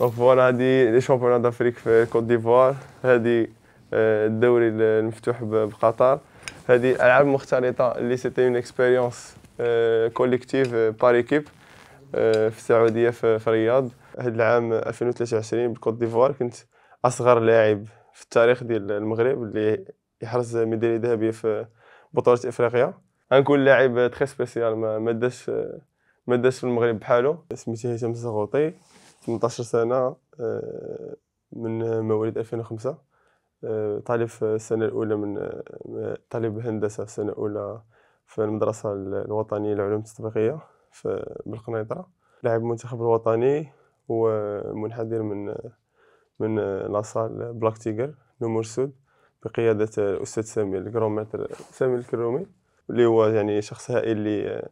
دونك فوالا هادي لي شامبيون دافريك في كوت ديفوار هادي الدوري المفتوح بقطر هادي العاب مختلطه اللي سيتي اون اكسبيريونس كوليكتيف بار ايكيب في السعوديه في الرياض هاد العام 2023 بالكوت ديفوار كنت اصغر لاعب في التاريخ ديال المغرب اللي يحرز ميداليه ذهبيه في بطوله افريقيا غنكون لاعب تخي euh, سبيسيال ما داش euh, ما داش في المغرب بحالو سميتي هشام الزغوطي 18 سنه آه، من مواليد 2005 طالب في السنه الاولى من طالب آه، هندسه في السنه الاولى في المدرسه الوطنيه للعلوم التطبيقيه في بالقنيطره لاعب المنتخب الوطني ومنحدر من آه، من لاصال بلاك تيجر نمور سود بقياده الاستاذ سامي الكرومتر سامي الكرومي اللي هو يعني شخص هائل اللي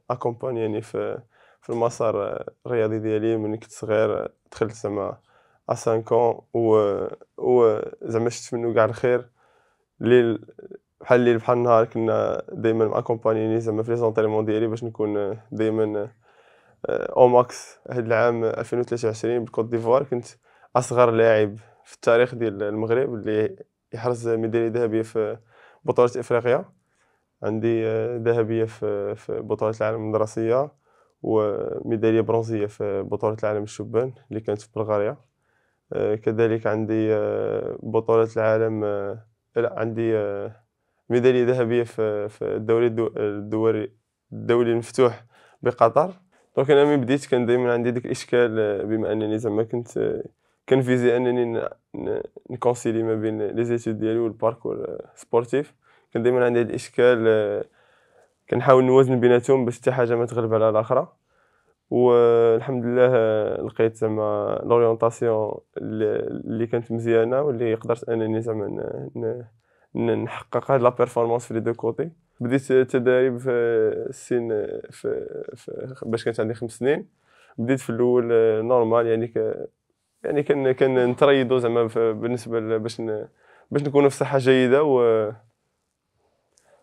يعني في في المسار الرياضي ديالي من كنت صغير دخلت زعما ا اسانكون و و زعما شفت منو كاع الخير ليل بحال ليل بحال النهار كنا دائما ماكومبانيني زعما في لي زونطريمون ديالي باش نكون دائما او آه، ماكس هاد العام 2023 بالكوت ديفوار كنت اصغر لاعب في التاريخ ديال المغرب اللي يحرز ميداليه ذهبيه في بطوله افريقيا عندي آه، ذهبيه في بطوله العالم المدرسيه وميدالية برونزية في بطولة العالم الشبان اللي كانت في بلغاريا آه، كذلك عندي آه، بطولة العالم آه، لا عندي ميدالية ذهبية في الدوري الدوري الدولي المفتوح بقطر دونك انا ملي بديت كان دائما عندي ديك الاشكال بما انني زعما كنت كان فيزي انني نكونسيلي ما بين لي زيتود ديالي والباركور سبورتيف كان دائما عندي هاد الاشكال كنحاول نوازن بيناتهم باش حتى حاجه ما تغلب على الاخرى والحمد لله لقيت زعما لوريونطاسيون اللي كانت مزيانه واللي قدرت انني زعما نحقق هاد لا بيرفورمانس في لي دو كوتي بديت تدريب في السن في, في باش كانت عندي خمس سنين بديت في الاول نورمال يعني ك يعني كان كان نتريدو زعما بالنسبه باش باش نكونوا في صحه جيده و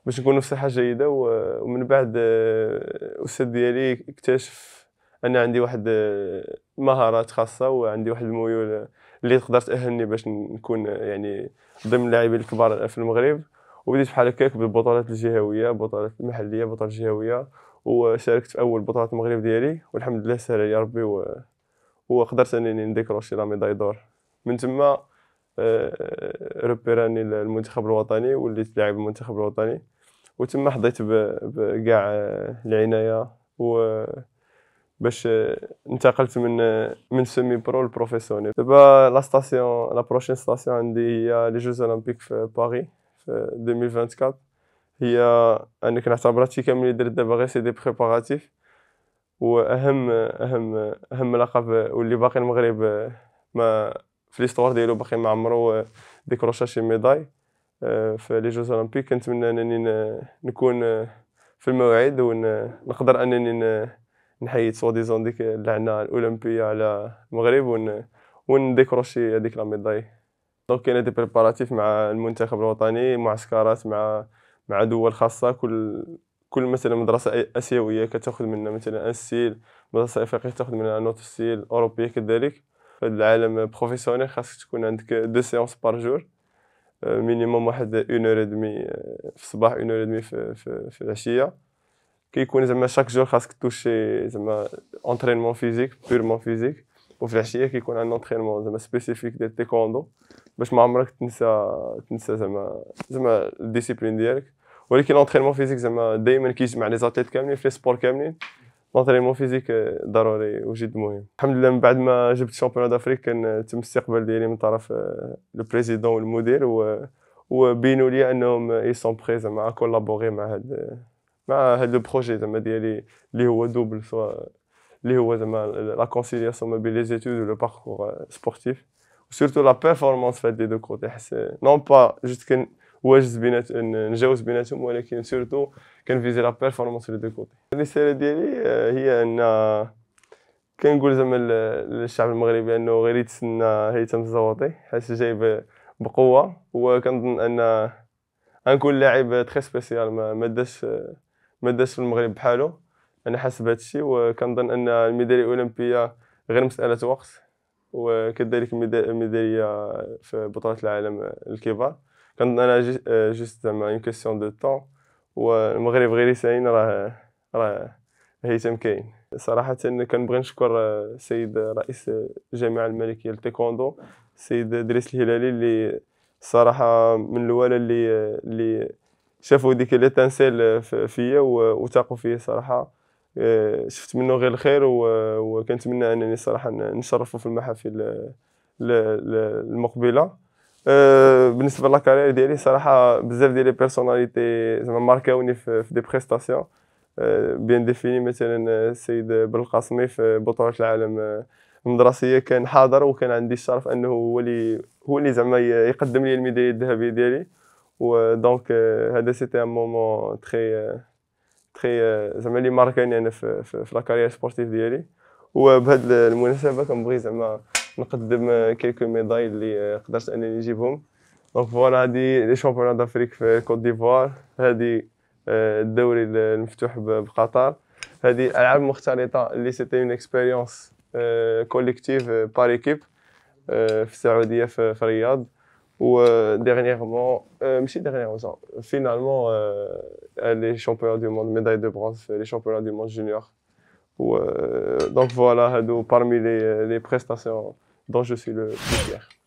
باش نكونوا في صحه جيده ومن بعد الاستاذ آه، ديالي اكتشف ان عندي واحد آه، مهارات خاصه وعندي واحد الميول آه، اللي تقدر تاهلني باش نكون يعني ضمن اللاعبين الكبار في المغرب وبديت بحال هكاك بالبطولات الجهويه بطولات المحليه بطولات جهويه وشاركت في اول بطوله المغرب ديالي والحمد لله سهل يا ربي و... وقدرت انني نديكروشي لا ميداي دور من تما راني المنتخب الوطني وليت لاعب المنتخب الوطني وتما حظيت بكاع العنايه و باش انتقلت من من سيمي برو لبروفيسيونيل دابا لا ستاسيون لا بروشين ستاسيون عندي هي لي جوز اولمبيك في باري في 2024 هي انا كنعتبرها شي كامل اللي درت دابا غير سي دي بريباراتيف واهم اهم اهم لقب واللي باقي المغرب ما في ليستوار ديالو باقي ما عمرو ديكروشا شي ميداي في لي جوز اولمبيك كنتمنى انني نكون آه، في الموعد ونقدر انني نحيد سوا ديزون ديك اللعنه الاولمبيه على المغرب ونديكروشي هذيك لا ميداي دونك كاين دي بريباراتيف مع المنتخب الوطني معسكرات مع مع دول خاصه كل كل مثلا مدرسه اسيويه كتاخذ منا مثلا ان ستيل مدرسه افريقيه تاخذ منا نوت ستيل اوروبيه كذلك في العالم بروفيسيونيل خاصك تكون عندك دو سيونس بار جور مينيموم euh, واحد اون اور دمي في الصباح اون اور دمي في, في, في العشيه كيكون زعما شاك جور خاصك توشي زعما اونترينمون فيزيك بيرمون فيزيك وفي العشيه كيكون عندنا اونترينمون زعما سبيسيفيك ديال التيكوندو باش ما عمرك تنسى تنسى زعما زعما الديسيبلين ديالك ولكن اونترينمون فيزيك زعما دائما كيجمع لي زاتليت كاملين في لي سبور كاملين لونترينمون فيزيك ضروري وجد مهم الحمد لله من بعد ما جبت الشامبيون دافريك كان تم الاستقبال ديالي من طرف لو بريزيدون والمدير وبينوا لي انهم اي سون بخي زعما كولابوغي مع هاد آه، مع هاد لو بروجي زعما ديالي اللي هو دوبل سوا اللي هو زعما لا كونسيلياسيون ما بين لي زيتود لو باركور سبورتيف وسورتو لا بيرفورمانس في هاد لي دو كوتي حس نون با جوست كان واجز بينات نجاوز بيناتهم ولكن سورتو كنفيزي لا بيرفورمانس لي دو كوتي الرساله ديالي آه، هي ان آه، كنقول زعما للشعب المغربي انه غير يتسنى هيثم الزواطي حيت جايب بقوه وكنظن ان غنكون آه، لاعب تري سبيسيال ما داش ما داش في المغرب بحالو انا حاسب هذا الشيء وكنظن ان الميداليه الاولمبيه غير مساله وقت وكذلك الميداليه في بطوله العالم الكبار كنظن انا آه، جيست زعما اون كيسيون دو طون والمغرب غير يساين راه راه هيثم كاين صراحة كنبغي نشكر آه، السيد رئيس الجامعة الملكية للتيكوندو السيد دريس الهلالي اللي صراحة من الولا اللي اللي شافوا ديك ليتانسيل فيا وثقوا فيا صراحة آه، شفت منه غير الخير وكنتمنى انني صراحة نشرفه في المحافل المقبلة بالنسبه للكارير ديالي صراحه بزاف ديال لي بيرسوناليتي زعما ماركاوني في دي بريستاسيون بيان ديفيني مثلا السيد بالقاسمي في بطوله العالم المدرسيه كان حاضر وكان عندي الشرف انه هو اللي هو اللي زعما يقدم لي الميداليه الذهبيه ديالي ودونك هذا سيتي ان مومون تخي تري زعما اللي ماركاني انا في في, في لاكارير سبورتيف ديالي وبهذه المناسبه كنبغي زعما نقدم كيلكو ميداي اللي قدرت انني نجيبهم دونك فوالا هادي لي شامبيون دافريك في كوت ديفوار هادي آه، الدوري المفتوح بقطر هادي العاب مختلطه اللي سيتي اون اكسبيريونس كوليكتيف بار ايكيب في السعوديه في الرياض و ديرنييرمون ماشي ديرنييرمون فينالمون لي شامبيون دو موند ميداي دو برونز في لي شامبيون دو موند جونيور و دونك آه، فوالا هادو بارمي لي لي بريستاسيون dont je suis le plus fier.